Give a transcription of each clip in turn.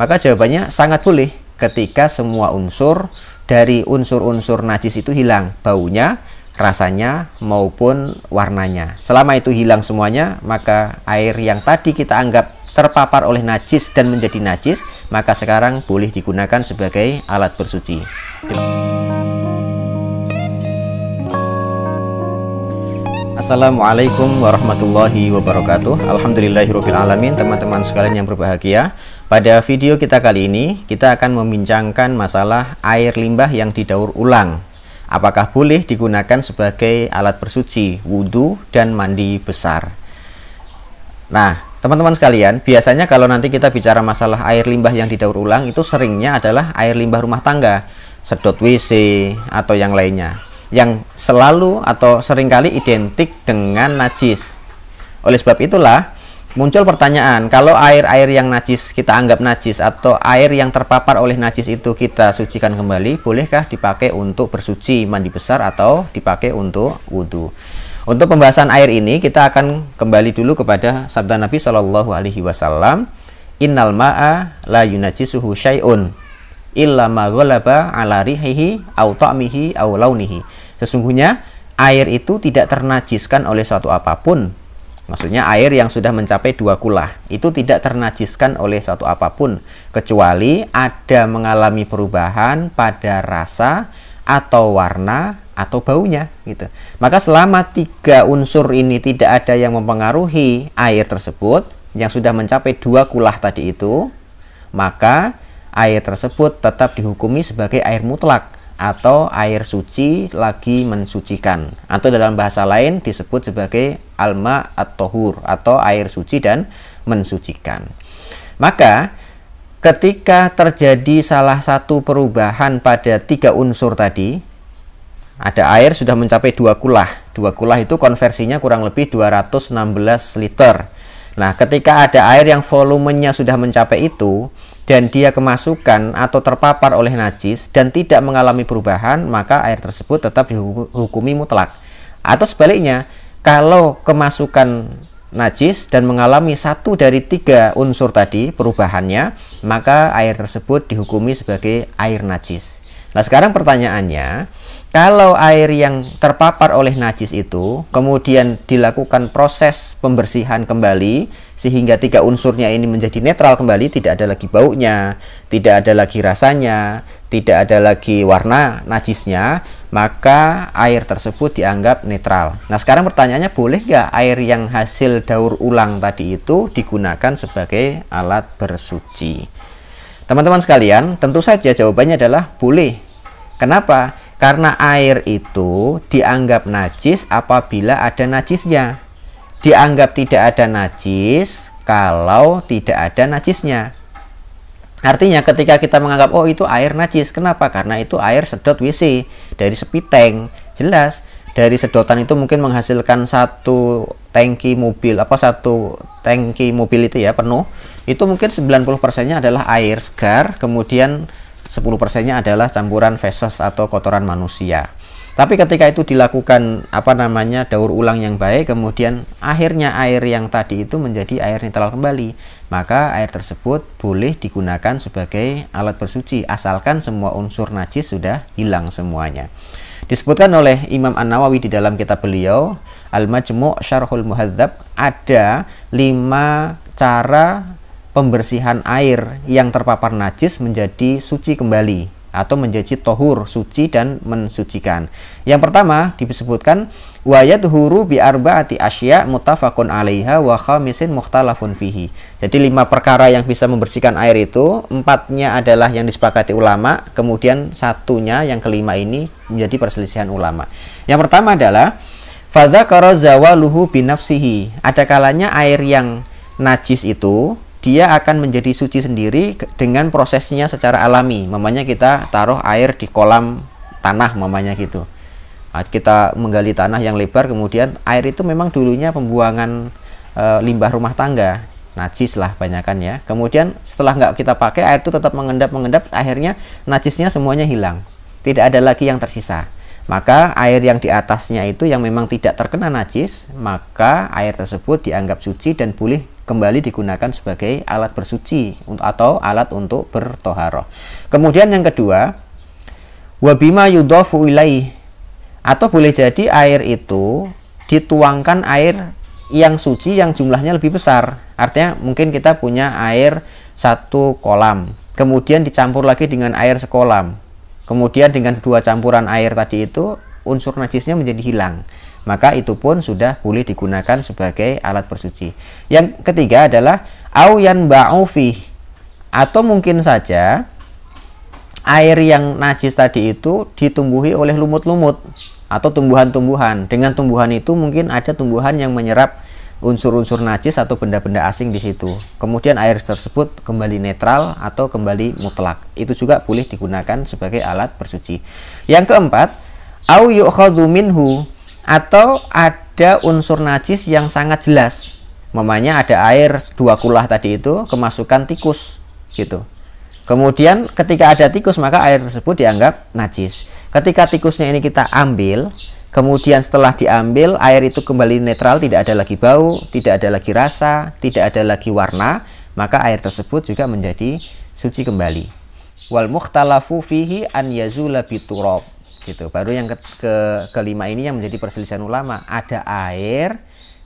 Maka jawabannya sangat boleh ketika semua unsur dari unsur-unsur najis itu hilang baunya, rasanya maupun warnanya. Selama itu hilang semuanya, maka air yang tadi kita anggap terpapar oleh najis dan menjadi najis, maka sekarang boleh digunakan sebagai alat bersuci. Assalamualaikum warahmatullahi wabarakatuh Alamin Teman-teman sekalian yang berbahagia pada video kita kali ini, kita akan membincangkan masalah air limbah yang didaur ulang. Apakah boleh digunakan sebagai alat bersuci, wudhu, dan mandi besar? Nah, teman-teman sekalian, biasanya kalau nanti kita bicara masalah air limbah yang didaur ulang, itu seringnya adalah air limbah rumah tangga, sedot WC, atau yang lainnya. Yang selalu atau seringkali identik dengan najis. Oleh sebab itulah, muncul pertanyaan kalau air-air yang najis kita anggap najis atau air yang terpapar oleh najis itu kita sucikan kembali bolehkah dipakai untuk bersuci mandi besar atau dipakai untuk wudhu untuk pembahasan air ini kita akan kembali dulu kepada sabda Nabi Shallallahu Alaihi Wasallam innal ma'a la yunajisuhu syai'un illa ma ghalaba ala rihihi au ta'mihi au launihi sesungguhnya air itu tidak ternajiskan oleh suatu apapun Maksudnya air yang sudah mencapai dua kulah itu tidak ternajiskan oleh suatu apapun kecuali ada mengalami perubahan pada rasa atau warna atau baunya gitu. Maka selama tiga unsur ini tidak ada yang mempengaruhi air tersebut yang sudah mencapai dua kulah tadi itu, maka air tersebut tetap dihukumi sebagai air mutlak atau air suci lagi mensucikan atau dalam bahasa lain disebut sebagai alma atau hur atau air suci dan mensucikan. Maka ketika terjadi salah satu perubahan pada tiga unsur tadi ada air sudah mencapai dua kulah. Dua kulah itu konversinya kurang lebih 216 liter. Nah, ketika ada air yang volumenya sudah mencapai itu, dan dia kemasukan atau terpapar oleh najis dan tidak mengalami perubahan, maka air tersebut tetap dihukumi mutlak. Atau sebaliknya, kalau kemasukan najis dan mengalami satu dari tiga unsur tadi perubahannya, maka air tersebut dihukumi sebagai air najis. Nah sekarang pertanyaannya, kalau air yang terpapar oleh najis itu kemudian dilakukan proses pembersihan kembali sehingga tiga unsurnya ini menjadi netral kembali tidak ada lagi baunya tidak ada lagi rasanya tidak ada lagi warna najisnya maka air tersebut dianggap netral nah sekarang pertanyaannya boleh nggak air yang hasil daur ulang tadi itu digunakan sebagai alat bersuci teman-teman sekalian tentu saja jawabannya adalah boleh kenapa? Karena air itu dianggap najis apabila ada najisnya. Dianggap tidak ada najis kalau tidak ada najisnya. Artinya ketika kita menganggap oh itu air najis, kenapa? Karena itu air sedot WC dari sepi tank Jelas dari sedotan itu mungkin menghasilkan satu tangki mobil apa satu tangki mobil itu ya penuh itu mungkin 90% nya adalah air segar kemudian 10 persennya adalah campuran feses atau kotoran manusia tapi ketika itu dilakukan apa namanya daur ulang yang baik kemudian akhirnya air yang tadi itu menjadi air netral kembali maka air tersebut boleh digunakan sebagai alat bersuci asalkan semua unsur najis sudah hilang semuanya disebutkan oleh Imam An-Nawawi di dalam kitab beliau Al-Majmu' Syarhul Muhadzab ada lima cara pembersihan air yang terpapar najis menjadi suci kembali atau menjadi tohur suci dan mensucikan. Yang pertama disebutkan wayat huru bi arbaati asya mutafakun alaiha wa khamisin muhtalafun fihi. Jadi lima perkara yang bisa membersihkan air itu empatnya adalah yang disepakati ulama, kemudian satunya yang kelima ini menjadi perselisihan ulama. Yang pertama adalah karozawa luhu binafsihi. Ada kalanya air yang najis itu dia akan menjadi suci sendiri dengan prosesnya secara alami. Mamanya kita taruh air di kolam tanah mamanya gitu. Nah, kita menggali tanah yang lebar kemudian air itu memang dulunya pembuangan e, limbah rumah tangga. Najis lah banyakan ya. Kemudian setelah nggak kita pakai air itu tetap mengendap-mengendap akhirnya najisnya semuanya hilang. Tidak ada lagi yang tersisa. Maka air yang di atasnya itu yang memang tidak terkena najis, maka air tersebut dianggap suci dan boleh kembali digunakan sebagai alat bersuci atau alat untuk bertoharoh. Kemudian yang kedua, wabima yudofu ilai atau boleh jadi air itu dituangkan air yang suci yang jumlahnya lebih besar. Artinya mungkin kita punya air satu kolam, kemudian dicampur lagi dengan air sekolam. Kemudian dengan dua campuran air tadi itu unsur najisnya menjadi hilang maka itu pun sudah boleh digunakan sebagai alat bersuci. Yang ketiga adalah au yanba'u atau mungkin saja air yang najis tadi itu ditumbuhi oleh lumut-lumut atau tumbuhan-tumbuhan. Dengan tumbuhan itu mungkin ada tumbuhan yang menyerap unsur-unsur najis atau benda-benda asing di situ. Kemudian air tersebut kembali netral atau kembali mutlak. Itu juga boleh digunakan sebagai alat bersuci. Yang keempat, au yu'khadhu minhu atau ada unsur najis yang sangat jelas memangnya ada air dua kulah tadi itu kemasukan tikus gitu kemudian ketika ada tikus maka air tersebut dianggap najis ketika tikusnya ini kita ambil kemudian setelah diambil air itu kembali netral tidak ada lagi bau tidak ada lagi rasa tidak ada lagi warna maka air tersebut juga menjadi suci kembali wal mukhtalafu fihi an yazula biturab gitu baru yang ke, ke kelima ini yang menjadi perselisihan ulama ada air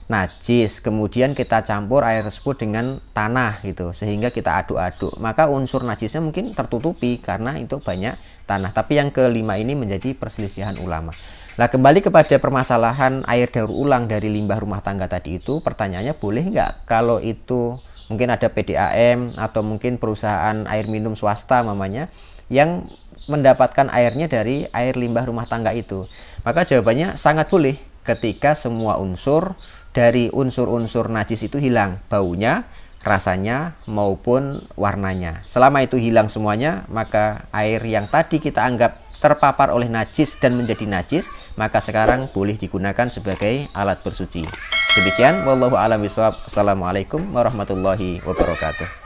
najis kemudian kita campur air tersebut dengan tanah gitu sehingga kita aduk-aduk maka unsur najisnya mungkin tertutupi karena itu banyak tanah tapi yang kelima ini menjadi perselisihan ulama Nah kembali kepada permasalahan air daur ulang dari limbah rumah tangga tadi itu pertanyaannya boleh nggak kalau itu mungkin ada PDAM atau mungkin perusahaan air minum swasta mamanya yang mendapatkan airnya dari air limbah rumah tangga itu. Maka jawabannya sangat boleh ketika semua unsur dari unsur-unsur najis itu hilang, baunya, rasanya maupun warnanya. Selama itu hilang semuanya, maka air yang tadi kita anggap terpapar oleh najis dan menjadi najis, maka sekarang boleh digunakan sebagai alat bersuci. Demikian wallahu alam bisawab. Assalamualaikum warahmatullahi wabarakatuh.